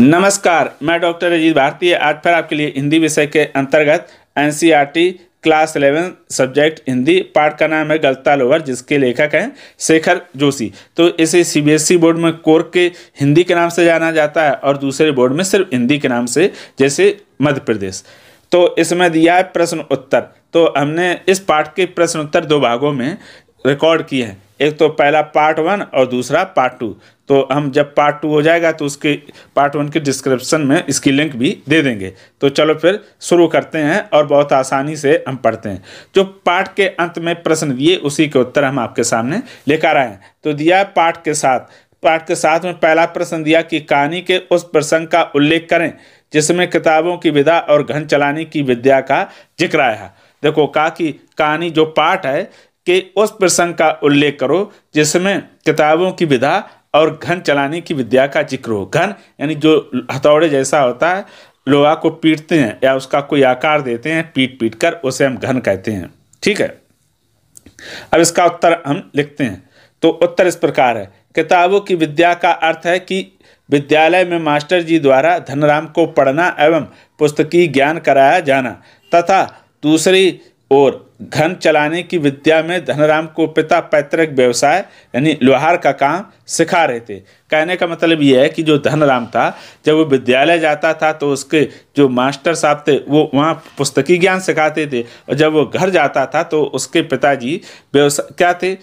नमस्कार मैं डॉक्टर अजीत भारती आज फिर आपके लिए हिंदी विषय के अंतर्गत एन e class eleven subject Hindi पाठ का नाम है गलता लोवर जिसके लेखक हैं शेखर जोशी तो इसे सीबीएसई e बोर्ड में कोर के हिंदी के नाम से जाना जाता है और दूसरे बोर्ड में सिर्फ हिंदी के नाम से जैसे मध्य प्रदेश तो इसमें दिया है प्रश्न उत्तर तो हमने इस पाठ के प्रश्न उत्तर दो भागों में रिकॉर्ड किए हैं एक तो पहला पार्ट वन और दूसरा पार्ट टू तो हम जब पार्ट टू हो जाएगा तो उसके पार्ट वन के डिस्क्रिप्शन में इसकी लिंक भी दे देंगे तो चलो फिर शुरू करते हैं और बहुत आसानी से हम पढ़ते हैं जो पाठ के अंत में प्रश्न दिए उसी के उत्तर हम आपके सामने लेकर आए हैं तो दिया पाठ के साथ पाठ के साथ में पहला प्रश्न दिया कि कहानी के उस प्रसंग का उल्लेख करें जिसमें किताबों की विधा और घन चलाने की विद्या का जिक्र आया देखो कहा कि कहानी जो पाठ है कि उस प्रसंग का उल्लेख करो जिसमें किताबों की विधा और घन चलाने की विद्या का जिक्र हो घन यानी जो हथौड़े जैसा होता है लोहा को पीटते हैं या उसका कोई आकार देते हैं पीट पीट कर उसे हम घन कहते हैं ठीक है अब इसका उत्तर हम लिखते हैं तो उत्तर इस प्रकार है किताबों की विद्या का अर्थ है कि विद्यालय में मास्टर जी द्वारा धनराम को पढ़ना एवं पुस्तकी ज्ञान कराया जाना तथा दूसरी ओर घन चलाने की विद्या में धनराम को पिता पैतृक व्यवसाय यानी लोहार का काम सिखा रहे थे कहने का मतलब यह है कि जो धनराम था जब वो विद्यालय जाता था तो उसके जो मास्टर साहब थे वो वहाँ पुस्तकी ज्ञान सिखाते थे और जब वो घर जाता था तो उसके पिताजी व्यवसाय क्या थे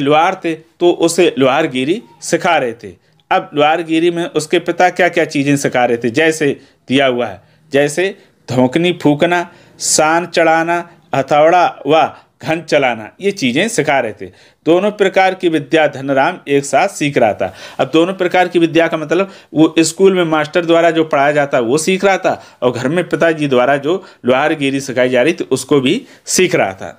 लोहार थे तो उसे लोहारगिरी सिखा रहे थे अब लोहारगिरी में उसके पिता क्या क्या चीज़ें सिखा रहे थे जैसे दिया हुआ है जैसे धोकनी फूकना शान चढ़ाना हथौड़ा व घन चलाना ये चीज़ें सिखा रहे थे दोनों प्रकार की विद्या धनराम एक साथ सीख रहा था अब दोनों प्रकार की विद्या का मतलब वो स्कूल में मास्टर द्वारा जो पढ़ाया जाता वो सीख रहा था और घर में पिताजी द्वारा जो लोहारगिरी सिखाई जा रही थी उसको भी सीख रहा था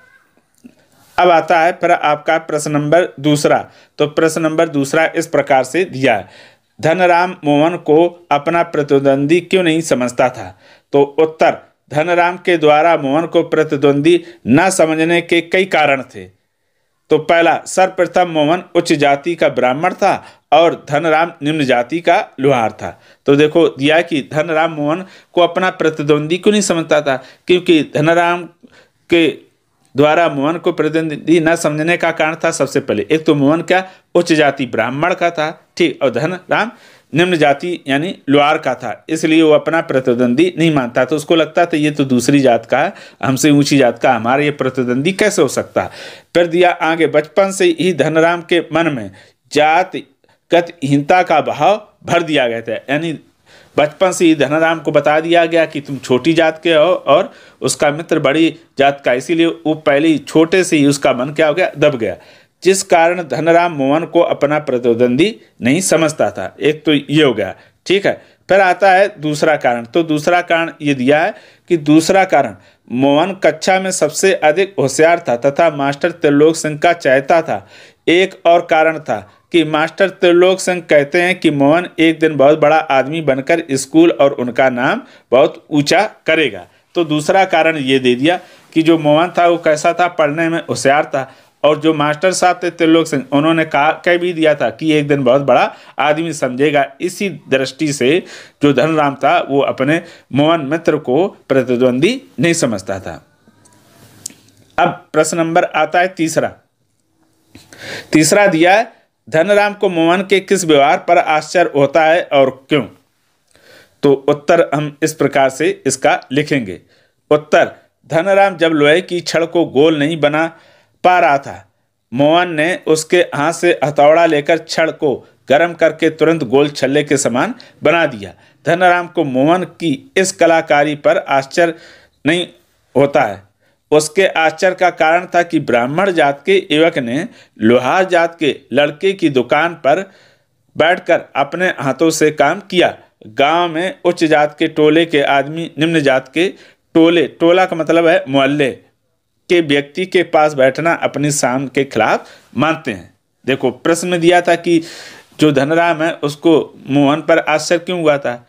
अब आता है फिर आपका प्रश्न नंबर दूसरा तो प्रश्न नंबर दूसरा इस प्रकार से दिया है धनराम मोहन को अपना प्रतिद्वंदी क्यों नहीं समझता था तो उत्तर धनराम के द्वारा मोहन को प्रतिद्वंदी न समझने के कई कारण थे तो पहला सर्वप्रथम मोहन उच्च जाति का ब्राह्मण था और धनराम निम्न जाति का लुहार था तो देखो दिया कि धनराम मोहन को अपना प्रतिद्वंदी क्यों नहीं समझता था क्योंकि धनराम के द्वारा मोहन को प्रतिद्वंदी न समझने का कारण था सबसे पहले एक तो मोहन क्या उच्च जाति ब्राह्मण का था ठीक और धनराम निम्न जाति यानी लोहार का था इसलिए वो अपना प्रतिद्वंदी नहीं मानता तो उसको लगता था ये तो दूसरी जात का है हमसे ऊंची जात का हमारा ये प्रतिद्वंदी कैसे हो सकता फिर दिया आगे बचपन से ही धनराम के मन में जात का भाव भर दिया गया था यानी बचपन से ही धनराम को बता दिया गया कि तुम छोटी जात के हो और उसका मित्र बड़ी जात का इसीलिए वो पहले ही छोटे से ही उसका मन क्या हो गया दब गया जिस कारण धनराम मोहन को अपना प्रतिद्वंदी नहीं समझता था एक तो ये हो गया ठीक है फिर आता है दूसरा कारण तो दूसरा कारण ये दिया है कि दूसरा कारण मोहन कक्षा में सबसे अधिक होशियार था तथा मास्टर त्रिलोक सिंह का चाहता था एक और कारण था कि मास्टर त्रिलोक सिंह कहते हैं कि मोहन एक दिन बहुत बड़ा आदमी बनकर स्कूल और उनका नाम बहुत ऊंचा करेगा तो दूसरा कारण ये दे दिया कि जो मोहन था वो कैसा था पढ़ने में होशियार था और जो मास्टर साहब थे त्रिलोक सिंह उन्होंने कहा कह भी दिया था कि एक दिन बहुत बड़ा आदमी समझेगा इसी दृष्टि से जो धनराम था वो अपने मोहन मित्र को प्रतिद्वंदी नहीं समझता था अब प्रश्न नंबर आता है तीसरा तीसरा दिया है धनराम को मोहन के किस व्यवहार पर आश्चर्य होता है और क्यों तो उत्तर हम इस प्रकार से इसका लिखेंगे उत्तर धनराम जब लोहे की छड़ को गोल नहीं बना पा रहा था मोहन ने उसके हाथ से हथौड़ा लेकर छड़ को गर्म करके तुरंत गोल छल्ले के समान बना दिया धनराम को मोहन की इस कलाकारी पर आश्चर्य नहीं होता है उसके आश्चर्य का कारण था कि ब्राह्मण जात के युवक ने लोहार जात के लड़के की दुकान पर बैठकर अपने हाथों से काम किया गांव में उच्च जात के टोले के आदमी निम्न जात के टोले टोला का मतलब है मोहल्ले के व्यक्ति के पास बैठना अपनी शाम के खिलाफ मानते हैं देखो प्रश्न दिया था कि जो धनराम है उसको मोहन पर आश्चर्य क्यों हुआ था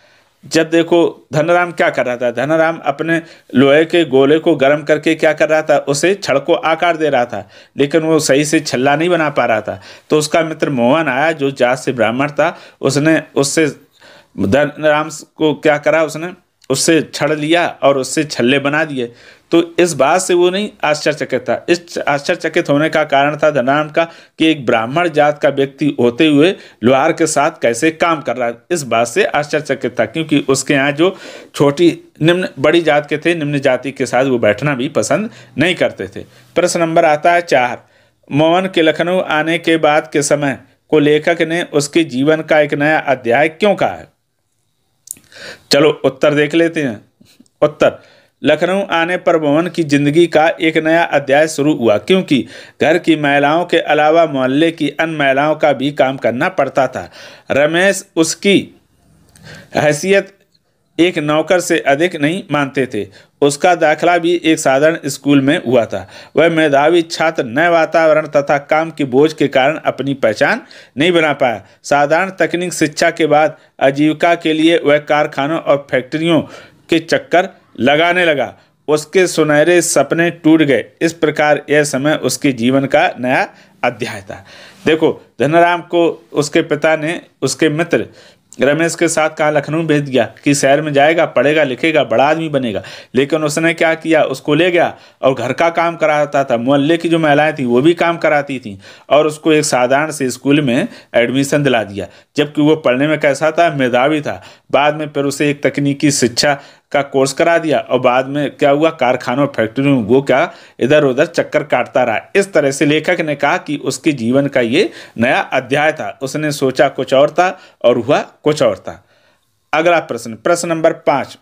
जब देखो धनराम क्या कर रहा था धनराम अपने लोहे के गोले को गर्म करके क्या कर रहा था उसे छड़ को आकार दे रहा था लेकिन वो सही से छल्ला नहीं बना पा रहा था तो उसका मित्र मोहन आया जो जात से ब्राह्मण था उसने उससे धनराम को क्या करा उसने उससे छड़ लिया और उससे छल्ले बना दिए तो इस बात से वो नहीं आश्चर्यचकित था इस आश्चर्यचकित होने का कारण था धनान का कि एक ब्राह्मण जात का व्यक्ति होते हुए लोहार के साथ कैसे काम कर रहा है इस बात से आश्चर्यचकित था क्योंकि उसके यहाँ जो छोटी निम्न बड़ी जात के थे निम्न जाति के साथ वो बैठना भी पसंद नहीं करते थे प्रश्न नंबर आता है चार मोहन के लखनऊ आने के बाद के समय को लेखक ने उसके जीवन का एक नया अध्याय क्यों कहा है चलो उत्तर देख लेते हैं उत्तर लखनऊ आने पर भवन की जिंदगी का एक नया अध्याय शुरू हुआ क्योंकि घर की महिलाओं के अलावा मोहल्ले की अन्य महिलाओं का भी काम करना पड़ता था रमेश उसकी हैसियत एक नौकर से अधिक नहीं मानते थे उसका दाखला भी एक साधारण स्कूल में हुआ था वह मेधावी छात्र नए वातावरण तथा काम के बोझ के कारण अपनी पहचान नहीं बना पाया साधारण तकनीक शिक्षा के बाद आजीविका के लिए वह कारखानों और फैक्ट्रियों के चक्कर लगाने लगा उसके सुनहरे सपने टूट गए इस प्रकार यह समय उसके जीवन का नया अध्याय था देखो धनराम को उसके पिता ने उसके मित्र रमेश के साथ कहा लखनऊ भेज दिया कि शहर में जाएगा पढ़ेगा लिखेगा बड़ा आदमी बनेगा लेकिन उसने क्या किया उसको ले गया और घर का काम कराता था मोहल्ले की जो महिलाएं थी वो भी काम कराती थी और उसको एक साधारण से स्कूल में एडमिशन दिला दिया जबकि वो पढ़ने में कैसा था मेधावी था बाद में फिर उसे एक तकनीकी शिक्षा का कोर्स करा दिया और बाद में क्या हुआ कारखानों फैक्ट्रियों में वो क्या इधर उधर चक्कर काटता रहा इस तरह से लेखक ने कहा कि उसके जीवन का ये नया अध्याय था उसने सोचा कुछ और था और हुआ कुछ और था अगला प्रश्न प्रश्न नंबर पाँच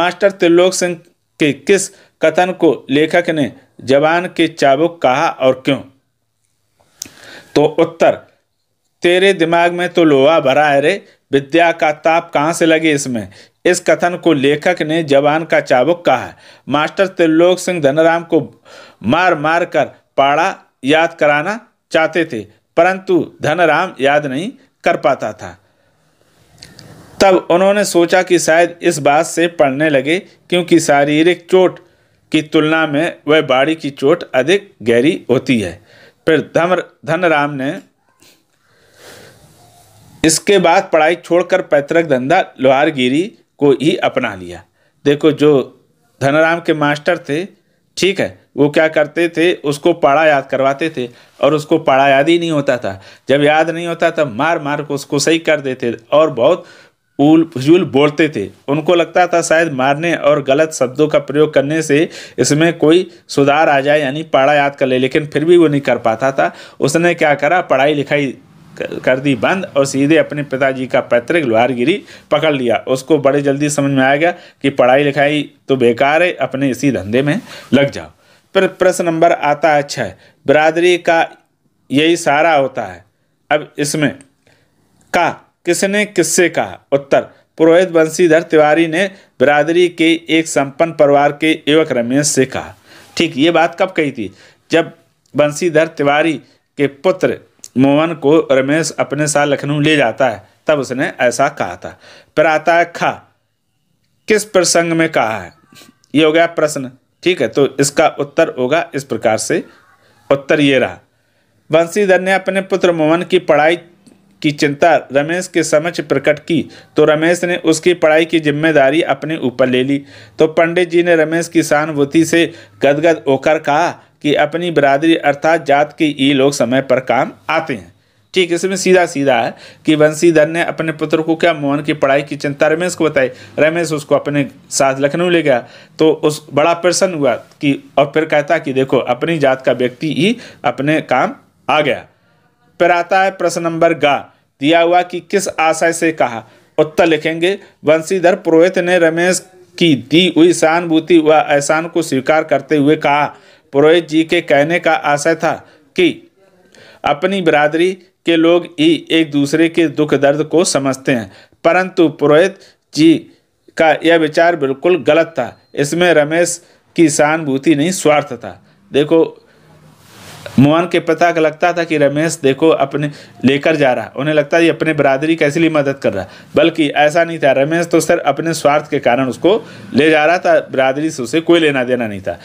मास्टर त्रिलोक सिंह के किस कथन को लेखक ने जवान के चाबुक कहा और क्यों तो उत्तर तेरे दिमाग में तो लोहा भरा है रे विद्या का ताप कहाँ से लगे इसमें इस कथन को लेखक ने जवान का चाबुक कहा है मास्टर त्रिलोक सिंह धनराम को मार मार कर पाड़ा याद कराना चाहते थे परंतु धनराम याद नहीं कर पाता था तब उन्होंने सोचा कि शायद इस बात से पढ़ने लगे क्योंकि शारीरिक चोट की तुलना में वह बाड़ी की चोट अधिक गहरी होती है फिर धमर धनराम ने इसके बाद पढ़ाई छोड़कर पैतृक धंधा लोहारगिरी को ही अपना लिया देखो जो धनराम के मास्टर थे ठीक है वो क्या करते थे उसको पाड़ा याद करवाते थे और उसको पाड़ा याद ही नहीं होता था जब याद नहीं होता था मार मार को उसको सही कर देते और बहुत उल फजूल बोलते थे उनको लगता था शायद मारने और गलत शब्दों का प्रयोग करने से इसमें कोई सुधार आ जाए यानी पढ़ा याद कर ले लेकिन फिर भी वो नहीं कर पाता था उसने क्या करा पढ़ाई लिखाई कर दी बंद और सीधे अपने पिताजी का पैतृक लोहारगिरी पकड़ लिया उसको बड़े जल्दी समझ में आ गया कि पढ़ाई लिखाई तो बेकार है अपने इसी धंधे में लग जाओ फिर प्रश्न नंबर आता है छः बिरादरी का यही सारा होता है अब इसमें का किसने किससे कहा उत्तर पुरोहित बंशीधर तिवारी ने बिरादरी के एक संपन्न परिवार के युवक रमेश से कहा ठीक ये बात कब कही थी जब बंशीधर तिवारी के पुत्र मोहन को रमेश अपने साथ लखनऊ ले जाता है तब उसने ऐसा कहा था फिर आता है खा किस प्रसंग में कहा है ये हो गया प्रश्न ठीक है तो इसका उत्तर होगा इस प्रकार से उत्तर ये रहा वंशीधर ने अपने पुत्र मोहन की पढ़ाई की चिंता रमेश के समक्ष प्रकट की तो रमेश ने उसकी पढ़ाई की जिम्मेदारी अपने ऊपर ले ली तो पंडित जी ने रमेश की सहानुभूति से गदगद होकर कहा कि अपनी बरादरी अर्थात जात के ये लोग समय पर काम आते हैं ठीक इसमें सीधा सीधा है कि वंशीधर ने अपने पुत्र को क्या मोहन की पढ़ाई की चिंता रमेश को बताई रमेश उसको अपने साथ लखनऊ ले गया तो उस बड़ा प्रसन्न हुआ कि और फिर कहता कि देखो अपनी जात का व्यक्ति ही अपने काम आ गया फिर आता है प्रश्न नंबर गा दिया हुआ कि किस आशय से कहा उत्तर लिखेंगे वंशीधर पुरोहित ने रमेश की दी हुई सहानुभूति व एहसान को स्वीकार करते हुए कहा पुरोहित जी के कहने का आशय था कि अपनी बिरादरी के लोग ही एक दूसरे के दुख दर्द को समझते हैं परंतु पुरोहित जी का यह विचार बिल्कुल गलत था इसमें रमेश की सहानुभूति नहीं स्वार्थ था देखो मोहन के पिता का लगता था कि रमेश देखो अपने लेकर जा रहा उन्हें लगता है अपने बरादरी का लिए मदद कर रहा बल्कि ऐसा नहीं था रमेश तो सर अपने स्वार्थ के कारण उसको ले जा रहा था बरादरी से उसे कोई लेना देना नहीं था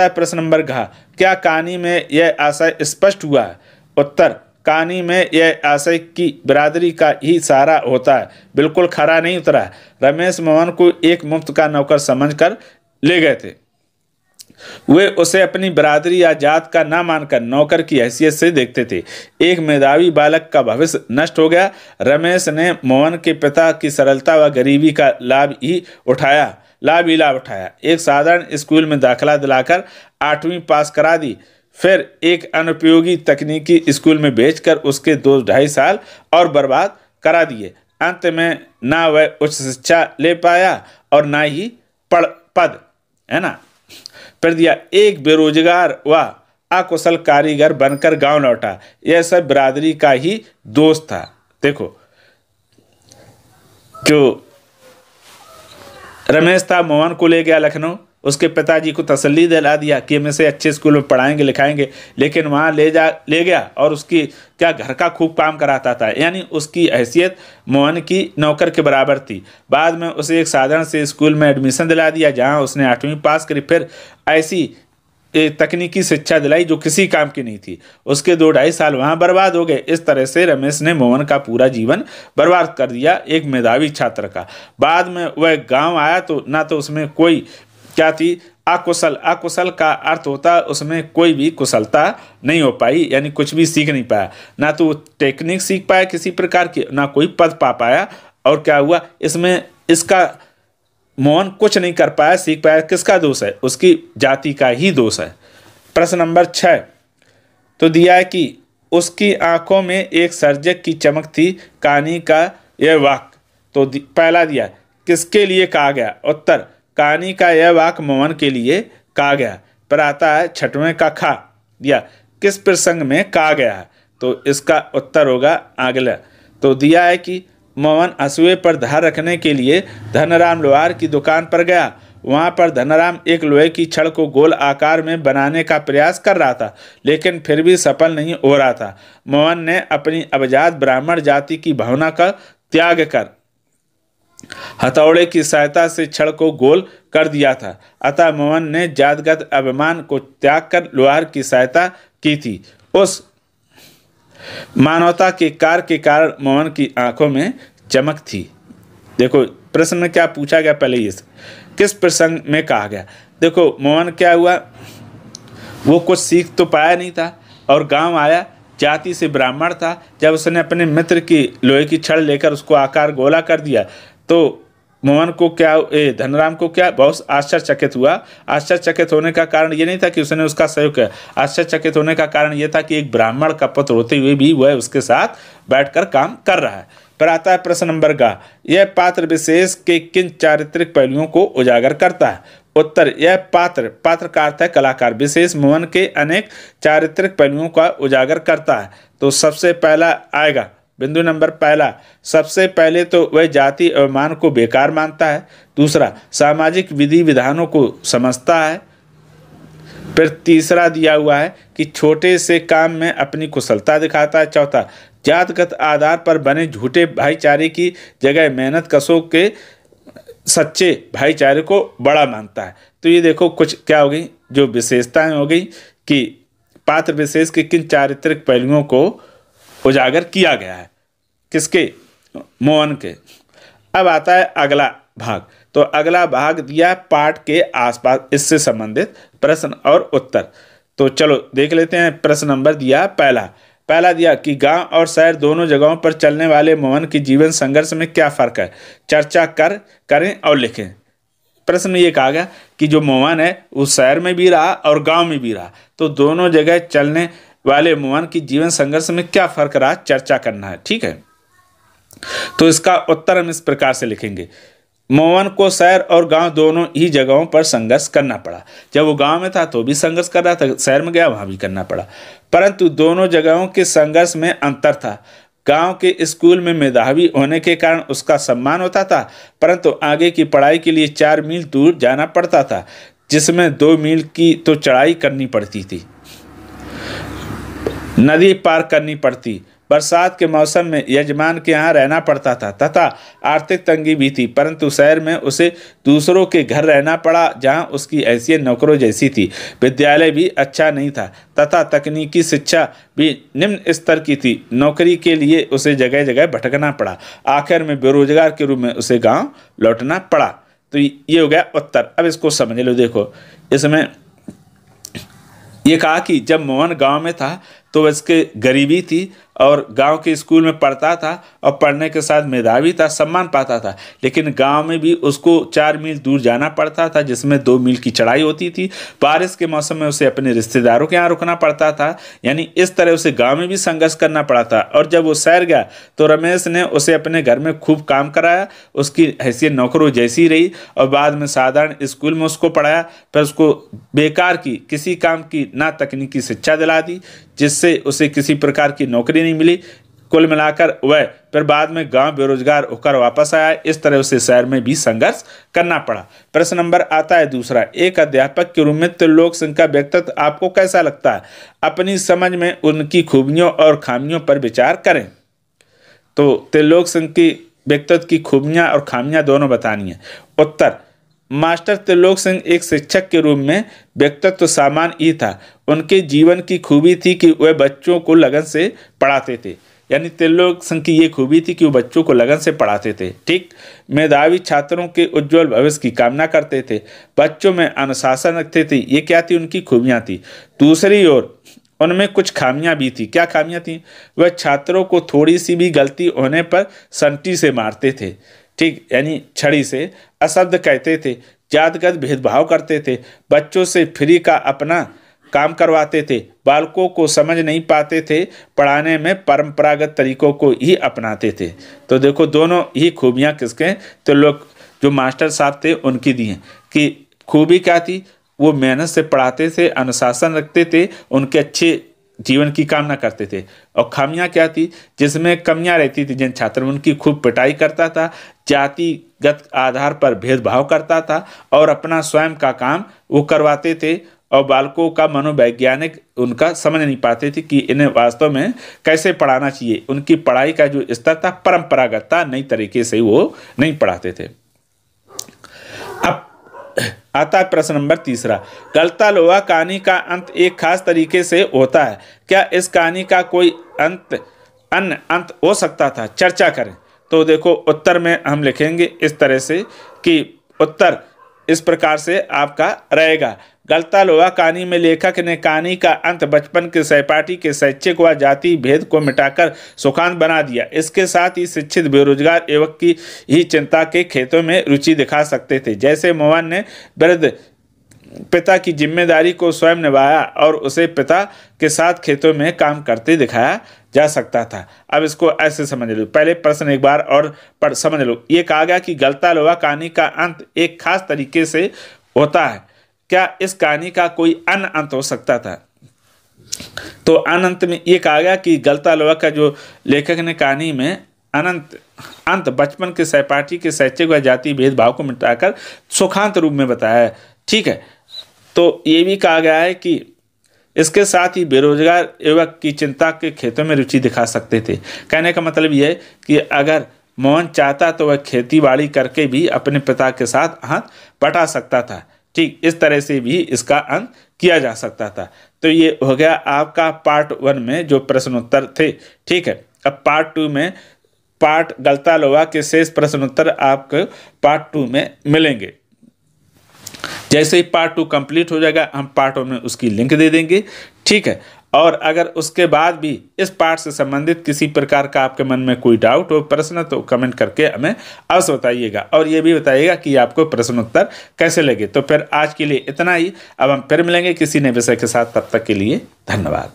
है प्रश्न नंबर घा क्या कहानी में यह आशय स्पष्ट हुआ है उत्तर कहानी में यह आशय की बरादरी का ही सहारा होता है बिल्कुल खरा नहीं उतरा रमेश मोहन को एक मुफ्त का नौकर समझ ले गए थे वे उसे अपनी बरादरी या जात का ना मानकर नौकर की हैसियत से देखते थे एक मेधावी बालक का भविष्य नष्ट हो गया रमेश ने मोहन के पिता की सरलता व गरीबी का लाभ ही उठाया लाभ ही लाभ उठाया एक साधारण स्कूल में दाखिला दिलाकर आठवीं पास करा दी फिर एक अनुपयोगी तकनीकी स्कूल में भेजकर उसके दो ढाई साल और बर्बाद करा दिए अंत में ना वह उच्च शिक्षा ले पाया और ना ही पढ़ पद है ना कर दिया एक बेरोजगार व अकुशल कारीगर बनकर गांव लौटा यह सब बरादरी का ही दोस्त था देखो जो रमेश था मोहन को ले गया लखनऊ उसके पिताजी को तसल्ली दिला दिया कि हम इसे अच्छे स्कूल में पढ़ाएंगे लिखाएंगे लेकिन वहाँ ले जा ले गया और उसकी क्या घर का खूब काम कराता था यानी उसकी हैसियत मोहन की नौकर के बराबर थी बाद में उसे एक साधारण से स्कूल में एडमिशन दिला दिया जहाँ उसने आठवीं पास करी फिर ऐसी तकनीकी शिक्षा दिलाई जो किसी काम की नहीं थी उसके दो ढाई साल वहाँ बर्बाद हो गए इस तरह से रमेश ने मोहन का पूरा जीवन बर्बाद कर दिया एक मेधावी छात्र का बाद में वह गांव आया तो ना तो उसमें कोई क्या थी अकुशल अकुशल का अर्थ होता है उसमें कोई भी कुशलता नहीं हो पाई यानी कुछ भी सीख नहीं पाया ना तो टेक्निक सीख पाया किसी प्रकार की ना कोई पद पा पाया और क्या हुआ इसमें इसका मोहन कुछ नहीं कर पाया सीख पाया किसका दोष है उसकी जाति का ही दोष है प्रश्न नंबर छः तो दिया है कि उसकी आंखों में एक सर्जक की चमक थी कहानी का यह वाक तो पहला दिया किसके लिए कहा गया उत्तर कहानी का यह वाक मोहन के लिए कहा गया पर आता है छठवें का खा दिया किस प्रसंग में कहा गया तो इसका उत्तर होगा अगला तो दिया है कि मोहन हसुए पर धार रखने के लिए धनराम लोहार की दुकान पर गया वहाँ पर धनराम एक लोहे की छड़ को गोल आकार में बनाने का प्रयास कर रहा था लेकिन फिर भी सफल नहीं हो रहा था मोहन ने अपनी अवजात ब्राह्मण जाति की भावना का त्याग कर हथौड़े की सहायता से छड़ को गोल कर दिया था अतः मोहन ने जातगत अभिमान को त्याग कर लोहार की सहायता की थी उस मानवता के कार के कारण मोहन की आंखों में चमक थी देखो प्रश्न में क्या पूछा गया पहले ये किस प्रसंग में कहा गया देखो मोहन क्या हुआ वो कुछ सीख तो पाया नहीं था और गांव आया जाति से ब्राह्मण था जब उसने अपने मित्र की लोहे की छड़ लेकर उसको आकार गोला कर दिया तो मोहन को क्या ए धनराम को क्या बहुत आश्चर्यचकित हुआ आश्चर्यचकित होने का कारण ये नहीं था कि उसने उसका सहयोग किया आश्चर्यचकित होने का कारण ये था कि एक ब्राह्मण का पुत्र होते हुए भी वह उसके साथ बैठकर काम कर रहा है पर आता है प्रश्न नंबर का यह पात्र विशेष के किन चारित्रिक पहलुओं को उजागर करता है उत्तर यह पात्र पात्र का अर्थ है कलाकार विशेष मोहन के अनेक चारित्रिक पहलुओं का उजागर करता है तो सबसे पहला आएगा बिंदु नंबर पहला सबसे पहले तो वह जाति और मान को बेकार मानता है दूसरा सामाजिक विधि विधानों को समझता है फिर तीसरा दिया हुआ है कि छोटे से काम में अपनी कुशलता दिखाता है चौथा जातगत आधार पर बने झूठे भाईचारे की जगह मेहनत कसों के सच्चे भाईचारे को बड़ा मानता है तो ये देखो कुछ क्या हो गई जो विशेषताएं हो गई कि पात्र विशेष के किन चारित्रिक पहलुओं को उजागर किया गया है किसके मोहन के अब आता है अगला भाग तो अगला भाग दिया पाठ के आसपास इससे संबंधित प्रश्न और उत्तर तो चलो देख लेते हैं प्रश्न नंबर दिया पहला पहला दिया कि गांव और शहर दोनों जगहों पर चलने वाले मोहन की जीवन संघर्ष में क्या फर्क है चर्चा कर करें और लिखें प्रश्न में ये कहा गया कि जो मोहन है वो शहर में भी रहा और गांव में भी रहा तो दोनों जगह चलने वाले मोहन की जीवन संघर्ष में क्या फर्क रहा चर्चा करना है ठीक है तो इसका उत्तर हम इस प्रकार से लिखेंगे मोहन को शहर और गांव दोनों ही जगहों पर संघर्ष करना पड़ा जब वो गांव में था तो भी संघर्ष कर रहा था शहर में गया वहां भी करना पड़ा परंतु दोनों जगहों के संघर्ष में अंतर था गांव के स्कूल में मेधावी होने के कारण उसका सम्मान होता था परंतु आगे की पढ़ाई के लिए चार मील दूर जाना पड़ता था जिसमें दो मील की तो चढ़ाई करनी पड़ती थी नदी पार करनी पड़ती बरसात के मौसम में यजमान के यहाँ रहना पड़ता था तथा आर्थिक तंगी भी थी परंतु शहर में उसे दूसरों के घर रहना पड़ा जहाँ उसकी ऐसी नौकरों जैसी थी विद्यालय भी अच्छा नहीं था तथा तकनीकी शिक्षा भी निम्न स्तर की थी नौकरी के लिए उसे जगह जगह भटकना पड़ा आखिर में बेरोजगार के रूप में उसे गाँव लौटना पड़ा तो ये हो गया उत्तर अब इसको समझ लो देखो इसमें ये कहा कि जब मोहन गाँव में था तो इसके गरीबी थी और गांव के स्कूल में पढ़ता था और पढ़ने के साथ मेधावी था सम्मान पाता था लेकिन गांव में भी उसको चार मील दूर जाना पड़ता था जिसमें दो मील की चढ़ाई होती थी बारिश के मौसम में उसे अपने रिश्तेदारों के यहाँ रुकना पड़ता था यानी इस तरह उसे गाँव में भी संघर्ष करना पड़ा था और जब वो सैर गया तो रमेश ने उसे अपने घर में खूब काम कराया उसकी हैसियत नौकरों जैसी रही और बाद में साधारण स्कूल में उसको पढ़ाया फिर उसको बेकार की किसी काम की ना तकनीकी शिक्षा दिला दी जिससे उसे किसी प्रकार की नौकरी नहीं मिली कुल मिलाकर वह फिर बाद में गांव बेरोजगार होकर वापस आया इस तरह उसे शहर में भी संघर्ष करना पड़ा प्रश्न नंबर आता है दूसरा एक अध्यापक के रूप में त्रिलोक सिंह का व्यक्तित्व आपको कैसा लगता है अपनी समझ में उनकी खूबियों और खामियों पर विचार करें तो त्रिलोक सिंह की व्यक्तित्व की खूबियाँ और खामियाँ दोनों बतानी है उत्तर मास्टर त्रिलोक सिंह एक शिक्षक के रूप में व्यक्तित्व तो सामान ही था उनके जीवन की खूबी थी कि वह बच्चों को लगन से पढ़ाते थे यानी त्रिलोक सिंह की ये खूबी थी कि वो बच्चों को लगन से पढ़ाते थे ठीक मेधावी छात्रों के उज्जवल भविष्य की कामना करते थे बच्चों में अनुशासन रखते थे ये क्या थी उनकी खूबियाँ थी दूसरी ओर उनमें कुछ खामियां भी थी क्या खामियां थी वह छात्रों को थोड़ी सी भी गलती होने पर संटी से मारते थे ठीक यानी छड़ी से अशब्द कहते थे जातगत भेदभाव करते थे बच्चों से फ्री का अपना काम करवाते थे बालकों को समझ नहीं पाते थे पढ़ाने में परंपरागत तरीकों को ही अपनाते थे तो देखो दोनों ही खूबियाँ किसके तो लोग जो मास्टर साहब थे उनकी दी हैं कि खूबी क्या थी वो मेहनत से पढ़ाते थे अनुशासन रखते थे उनके अच्छे जीवन की कामना करते थे और खामियां क्या थी जिसमें कमियां रहती थी जिन छात्र उनकी खूब पिटाई करता था जातिगत आधार पर भेदभाव करता था और अपना स्वयं का काम वो करवाते थे और बालकों का मनोवैज्ञानिक उनका समझ नहीं पाते थे कि इन्हें वास्तव में कैसे पढ़ाना चाहिए उनकी पढ़ाई का जो स्तर था परंपरागत था नई तरीके से वो नहीं पढ़ाते थे आता है प्रश्न नंबर तीसरा गलता लोहा कहानी का अंत एक खास तरीके से होता है क्या इस कहानी का कोई अंत अन्य अंत हो सकता था चर्चा करें तो देखो उत्तर में हम लिखेंगे इस तरह से कि उत्तर इस प्रकार से आपका रहेगा गलता लोहा कहानी में लेखक ने कहानी का अंत बचपन के सहपाठी के शैक्षिक व जाति भेद को मिटाकर सुखान बना दिया इसके साथ ही शिक्षित बेरोजगार युवक की ही चिंता के खेतों में रुचि दिखा सकते थे जैसे मोहन ने वृद्ध पिता की जिम्मेदारी को स्वयं निभाया और उसे पिता के साथ खेतों में काम करते दिखाया जा सकता था अब इसको ऐसे समझ लो पहले प्रश्न एक बार और पढ़ समझ लो ये कहा गया कि गलता लोहा कहानी का अंत एक खास तरीके से होता है क्या इस कहानी का कोई अन अंत हो सकता था तो अनंत में ये कहा गया कि गलता लोहा का जो लेखक ने कहानी में अनंत अंत बचपन के सहपाठी के शैक्षिक व जाति भेदभाव को मिटाकर सुखांत रूप में बताया है ठीक है तो ये भी कहा गया है कि इसके साथ ही बेरोजगार युवक की चिंता के खेतों में रुचि दिखा सकते थे कहने का मतलब यह है कि अगर मोहन चाहता तो वह खेती बाड़ी करके भी अपने पिता के साथ हाथ पटा सकता था ठीक इस तरह से भी इसका अंत किया जा सकता था तो ये हो गया आपका पार्ट वन में जो प्रश्नोत्तर थे ठीक है अब पार्ट टू में पार्ट गलता के शेष प्रश्नोत्तर आपको पार्ट टू में मिलेंगे जैसे ही पार्ट टू कंप्लीट हो जाएगा हम पार्ट वन में उसकी लिंक दे देंगे ठीक है और अगर उसके बाद भी इस पाठ से संबंधित किसी प्रकार का आपके मन में कोई डाउट हो प्रश्न तो कमेंट करके हमें अवश्य बताइएगा और ये भी बताइएगा कि आपको प्रश्नोत्तर कैसे लगे तो फिर आज के लिए इतना ही अब हम फिर मिलेंगे किसी नए विषय के साथ तब तक के लिए धन्यवाद